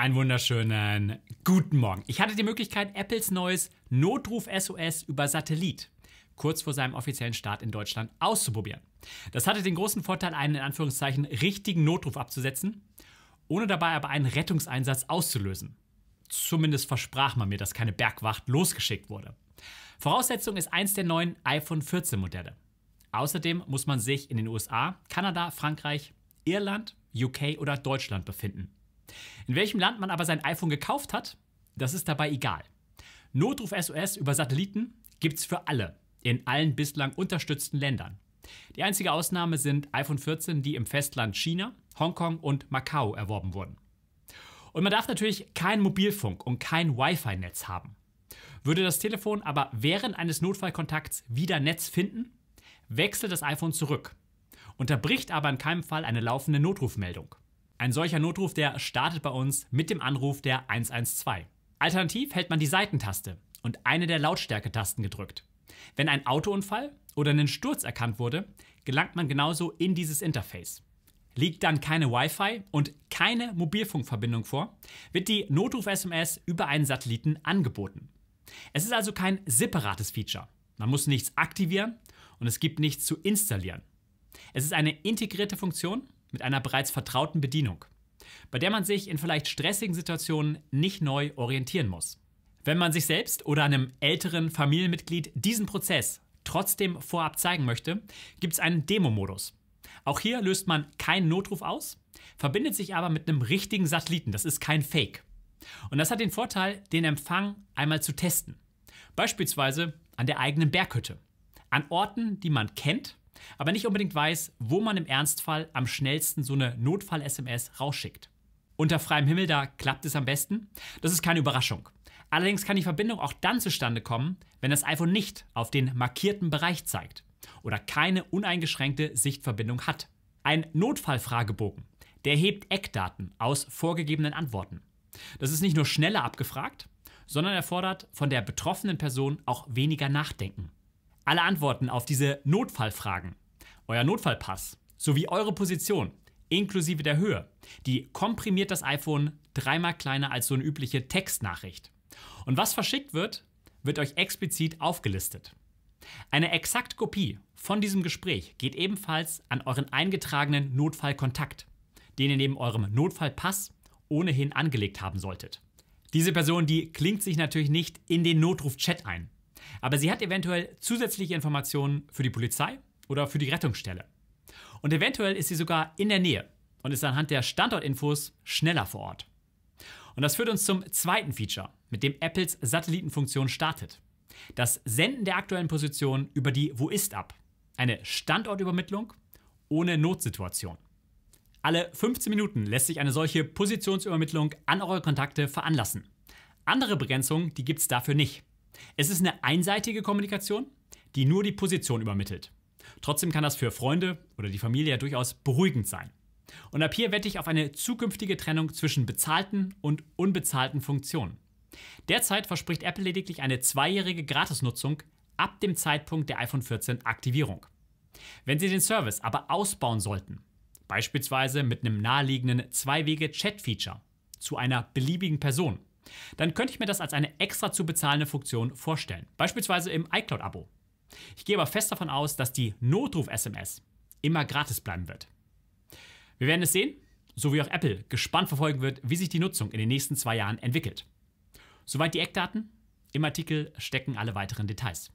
Einen wunderschönen guten Morgen. Ich hatte die Möglichkeit, Apples neues Notruf SOS über Satellit kurz vor seinem offiziellen Start in Deutschland auszuprobieren. Das hatte den großen Vorteil, einen in Anführungszeichen richtigen Notruf abzusetzen, ohne dabei aber einen Rettungseinsatz auszulösen. Zumindest versprach man mir, dass keine Bergwacht losgeschickt wurde. Voraussetzung ist eins der neuen iPhone 14 Modelle. Außerdem muss man sich in den USA, Kanada, Frankreich, Irland, UK oder Deutschland befinden. In welchem Land man aber sein iPhone gekauft hat, das ist dabei egal. Notruf SOS über Satelliten gibt es für alle in allen bislang unterstützten Ländern. Die einzige Ausnahme sind iPhone 14, die im Festland China, Hongkong und Macau erworben wurden. Und man darf natürlich keinen Mobilfunk und kein Wi-Fi-Netz haben. Würde das Telefon aber während eines Notfallkontakts wieder Netz finden, wechselt das iPhone zurück, unterbricht aber in keinem Fall eine laufende Notrufmeldung. Ein solcher Notruf, der startet bei uns mit dem Anruf der 112. Alternativ hält man die Seitentaste und eine der Lautstärketasten gedrückt. Wenn ein Autounfall oder ein Sturz erkannt wurde, gelangt man genauso in dieses Interface. Liegt dann keine Wi-Fi und keine Mobilfunkverbindung vor, wird die Notruf-SMS über einen Satelliten angeboten. Es ist also kein separates Feature. Man muss nichts aktivieren und es gibt nichts zu installieren. Es ist eine integrierte Funktion mit einer bereits vertrauten Bedienung, bei der man sich in vielleicht stressigen Situationen nicht neu orientieren muss. Wenn man sich selbst oder einem älteren Familienmitglied diesen Prozess trotzdem vorab zeigen möchte, gibt es einen Demo-Modus. Auch hier löst man keinen Notruf aus, verbindet sich aber mit einem richtigen Satelliten, das ist kein Fake. Und das hat den Vorteil, den Empfang einmal zu testen. Beispielsweise an der eigenen Berghütte. An Orten, die man kennt aber nicht unbedingt weiß, wo man im Ernstfall am schnellsten so eine Notfall-SMS rausschickt. Unter freiem Himmel, da klappt es am besten. Das ist keine Überraschung. Allerdings kann die Verbindung auch dann zustande kommen, wenn das iPhone nicht auf den markierten Bereich zeigt oder keine uneingeschränkte Sichtverbindung hat. Ein Notfallfragebogen, der hebt Eckdaten aus vorgegebenen Antworten. Das ist nicht nur schneller abgefragt, sondern erfordert von der betroffenen Person auch weniger Nachdenken. Alle Antworten auf diese Notfallfragen euer Notfallpass sowie eure Position inklusive der Höhe. Die komprimiert das iPhone dreimal kleiner als so eine übliche Textnachricht. Und was verschickt wird, wird euch explizit aufgelistet. Eine exakte Kopie von diesem Gespräch geht ebenfalls an euren eingetragenen Notfallkontakt, den ihr neben eurem Notfallpass ohnehin angelegt haben solltet. Diese Person, die klingt sich natürlich nicht in den Notruf-Chat ein, aber sie hat eventuell zusätzliche Informationen für die Polizei oder für die Rettungsstelle. Und eventuell ist sie sogar in der Nähe und ist anhand der Standortinfos schneller vor Ort. Und das führt uns zum zweiten Feature, mit dem Apples Satellitenfunktion startet. Das Senden der aktuellen Position über die Wo ist ab. Eine Standortübermittlung ohne Notsituation. Alle 15 Minuten lässt sich eine solche Positionsübermittlung an eure Kontakte veranlassen. Andere Begrenzungen, die gibt es dafür nicht. Es ist eine einseitige Kommunikation, die nur die Position übermittelt. Trotzdem kann das für Freunde oder die Familie ja durchaus beruhigend sein. Und ab hier wette ich auf eine zukünftige Trennung zwischen bezahlten und unbezahlten Funktionen. Derzeit verspricht Apple lediglich eine zweijährige Gratisnutzung ab dem Zeitpunkt der iPhone 14 Aktivierung. Wenn Sie den Service aber ausbauen sollten, beispielsweise mit einem naheliegenden Zwei-Wege-Chat-Feature zu einer beliebigen Person, dann könnte ich mir das als eine extra zu bezahlende Funktion vorstellen, beispielsweise im iCloud-Abo. Ich gehe aber fest davon aus, dass die Notruf-SMS immer gratis bleiben wird. Wir werden es sehen, so wie auch Apple gespannt verfolgen wird, wie sich die Nutzung in den nächsten zwei Jahren entwickelt. Soweit die Eckdaten. Im Artikel stecken alle weiteren Details.